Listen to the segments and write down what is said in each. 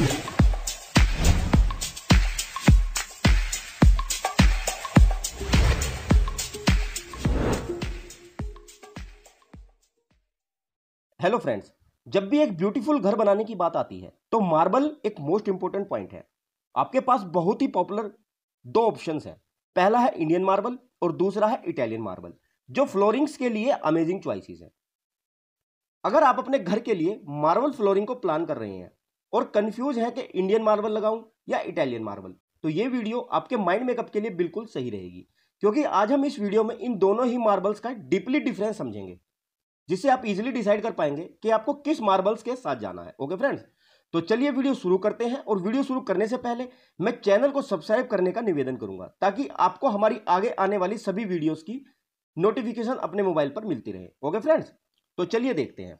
hello friends जब भी एक ब्यूटीफुल घर बनाने की बात आती है तो मार्बल एक मोस्ट इंपोर्टेंट पॉइंट है आपके पास बहुत ही पॉपुलर दो ऑप्शन है पहला है इंडियन मार्बल और दूसरा है इटालियन मार्बल जो फ्लोरिंग्स के लिए अमेजिंग चॉइसेस है अगर आप अपने घर के लिए मार्बल फ्लोरिंग को प्लान कर रहे हैं और कंफ्यूज है कि इंडियन मार्बल लगाऊं या इटालियन मार्बल तो ये वीडियो आपके माइंड मेकअप के लिए बिल्कुल सही रहेगी क्योंकि आज हम इस वीडियो में इन दोनों ही मार्बल्स का डीपली डिफरेंस समझेंगे जिससे आप इजिली डिसाइड कर पाएंगे कि आपको किस मार्बल्स के साथ जाना है ओके फ्रेंड्स तो चलिए वीडियो शुरू करते हैं और वीडियो शुरू करने से पहले मैं चैनल को सब्सक्राइब करने का निवेदन करूंगा ताकि आपको हमारी आगे आने वाली सभी वीडियोज की नोटिफिकेशन अपने मोबाइल पर मिलती रहे ओके फ्रेंड्स तो चलिए देखते हैं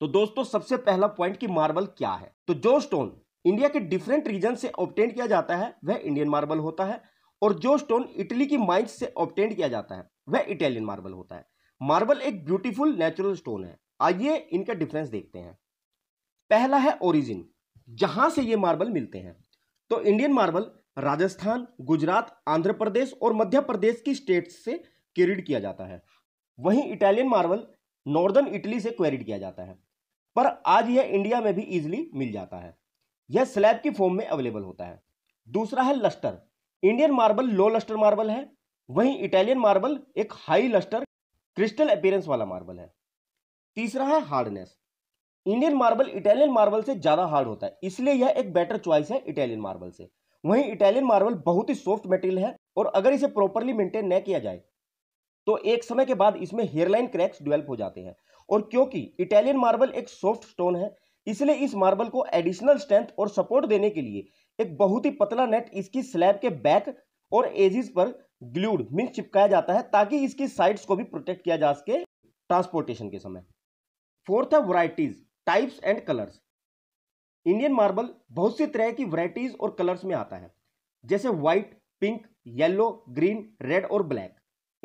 तो दोस्तों सबसे पहला पॉइंट कि मार्बल क्या है तो जो स्टोन इंडिया के डिफरेंट रीजन से ऑप्टेंड किया जाता है वह इंडियन मार्बल होता है और जो स्टोन इटली की माइंस से ऑप्टेंड किया जाता है वह इटालियन मार्बल होता है मार्बल एक ब्यूटीफुल नेचुरल स्टोन है आइए इनका डिफरेंस देखते हैं पहला है ओरिजिन जहां से ये मार्बल मिलते हैं तो इंडियन मार्बल राजस्थान गुजरात आंध्र प्रदेश और मध्य प्रदेश की स्टेट से क्वेरिड किया जाता है वहीं इटालियन मार्बल नॉर्दर्न इटली से क्वेरिड किया जाता है पर आज यह इंडिया में भी इजीली मिल जाता है यह स्लैब की फॉर्म में अवेलेबल होता है दूसरा है lustre Indian marble low lustre marble है वहीं इटालियन मार्बल एक हाई लस्टर क्रिस्टल अपेयरेंस वाला मार्बल है तीसरा है hardness Indian marble Italian marble से ज़्यादा हार्ड होता है इसलिए यह एक बेटर चॉइस है इटालियन मार्बल से वहीं इटालियन मार्बल बहुत ही सॉफ्ट मटेरियल है और अगर इसे प्रॉपरली मेंटेन न किया जाए तो एक समय के बाद इसमें हेयरलाइन क्रैक्स डेवलप हो जाते हैं और क्योंकि इटालियन मार्बल एक सॉफ्ट स्टोन है इसलिए इस मार्बल को एडिशनल स्ट्रेंथ और सपोर्ट देने के लिए एक बहुत ही पतला नेट इसकी स्लैब के बैक और एजिस पर ग्लूड मीन चिपकाया जाता है ताकि इसकी साइड्स को भी प्रोटेक्ट किया जा सके ट्रांसपोर्टेशन के समय फोर्थ है varieties types and colours Indian marble बहुत सी तरह की वराइटीज और कलर्स में आता है जैसे white pink yellow green red और ब्लैक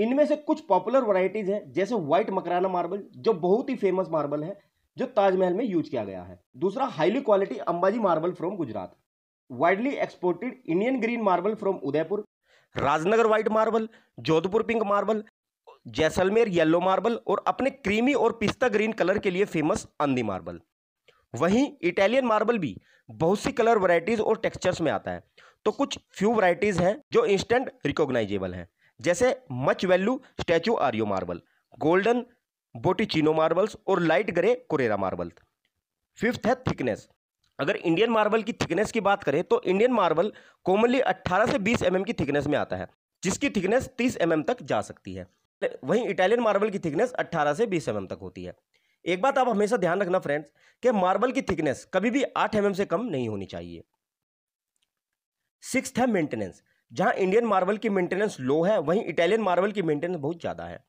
इनमें से कुछ पॉपुलर वराइटीज हैं जैसे व्हाइट मकराना मार्बल जो बहुत ही फेमस मार्बल है जो ताजमहल में यूज किया गया है दूसरा highly quality Ambaji marble from Gujarat widely exported Indian green marble from Udaipur Rajnagar white marble Jodhpur pink marble Jaisalmer yellow marble और अपने क्रीमी और पिस्ता ग्रीन कलर के लिए फेमस अंधी मार्बल वहीं इटालियन मार्बल भी बहुत सी कलर वराइटीज और टेक्सचर्स में आता है तो कुछ फ्यू वराइटीज हैं जो इंस्टेंट रिकॉग्नाइजेबल हैं जैसे much value statuario marble golden Botticino marbles और light grey Carrara marble fifth है थिकनेस अगर इंडियन मार्बल की थिकनेस की बात करें तो इंडियन मार्बल कॉमनली 18 से 20 एम mm की थिकनेस में आता है जिसकी थिकनेस 30 एम mm तक जा सकती है वहीं इटालियन मार्बल की थिकनेस 18 से 20 एम mm तक होती है एक बात आप हमेशा ध्यान रखना फ्रेंड्स कि मार्बल की थिकनेस कभी भी 8 एम mm से कम नहीं होनी चाहिए सिक्स है मेंटेनेंस जहां इंडियन मार्बल की मेंटेनेंस लो है वहीं इटालियन मार्बल की मेंटेनेंस बहुत ज़्यादा है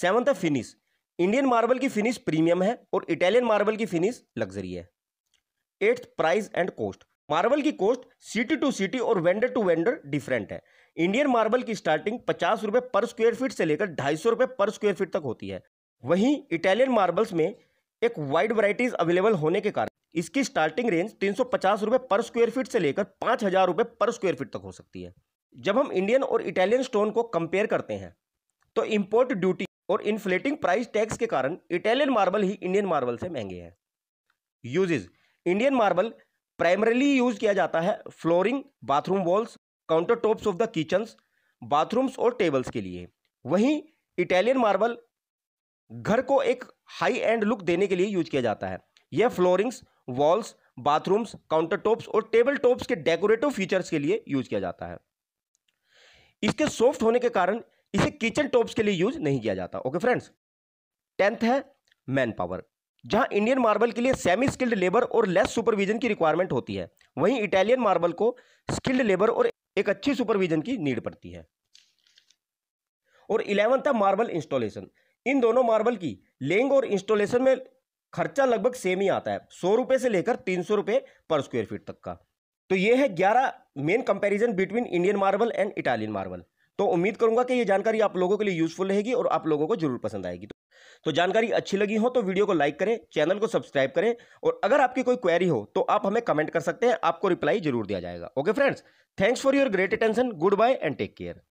सेवन्थ है फिनिश इंडियन मार्बल की फिनिश प्रीमियम है और इटालियन मार्बल की फिनिश लग्जरी है eighth price and cost marble की कॉस्ट सिटी टू सिटी और वेंडर टू वेंडर डिफरेंट है इंडियन मार्बल की स्टार्टिंग पचास रुपये पर स्क्वायर फीट से लेकर ढाई सौ रुपये पर स्क्वायर फीट तक होती है वहीं इटालियन मार्बल्स में एक वाइड वराइटीज अवेलेबल होने के कारण इसकी स्टार्टिंग रेंज तीन सौ पर स्क्वायर फीट से लेकर पाँच हज़ार पर स्क्वायर फीट तक हो सकती है जब हम इंडियन और इटालियन स्टोन को कंपेयर करते हैं तो इम्पोर्ट ड्यूटी और इन्फ्लेटिंग प्राइस टैक्स के कारण इटालियन मार्बल ही इंडियन मार्बल से महंगे हैं uses Indian marble primarily use किया जाता है flooring bathroom walls counter tops of the kitchens bathrooms और टेबल्स के लिए वहीं इटालियन मार्बल घर को एक हाई एंड लुक देने के लिए यूज किया जाता है यह floorings walls bathrooms counter tops और टेबल टॉप्स के डेकोरेटिव फीचर्स के लिए यूज किया जाता है इसके सॉफ्ट होने के कारण इसे किचन टॉप्स के लिए यूज नहीं किया जाता ओके फ्रेंड्स टेंथ है मैन पावर जहां इंडियन मार्बल के लिए सेमी स्किल्ड लेबर और लेस सुपरविजन की रिक्वायरमेंट होती है वहीं इटालियन मार्बल को स्किल्ड लेबर और एक अच्छी सुपरविजन की नीड पड़ती है और इलेवंथ है मार्बल इंस्टॉलेशन इन दोनों मार्बल की लेंग और इंस्टॉलेशन में खर्चा लगभग सेम ही आता है सौ रुपये से लेकर तीन सौ रुपये पर स्क्वायर फीट तक का तो ये है ग्यारह main comparison between Indian marble and Italian marble तो उम्मीद करूंगा कि ये जानकारी आप लोगों के लिए यूजफुल रहेगी और आप लोगों को जरूर पसंद आएगी तो जानकारी अच्छी लगी हो तो वीडियो को लाइक करें चैनल को सब्सक्राइब करें और अगर आपकी कोई क्वेरी हो तो आप हमें कमेंट कर सकते हैं आपको रिप्लाई जरूर दिया जाएगा okay friends thanks for your great attention goodbye and take care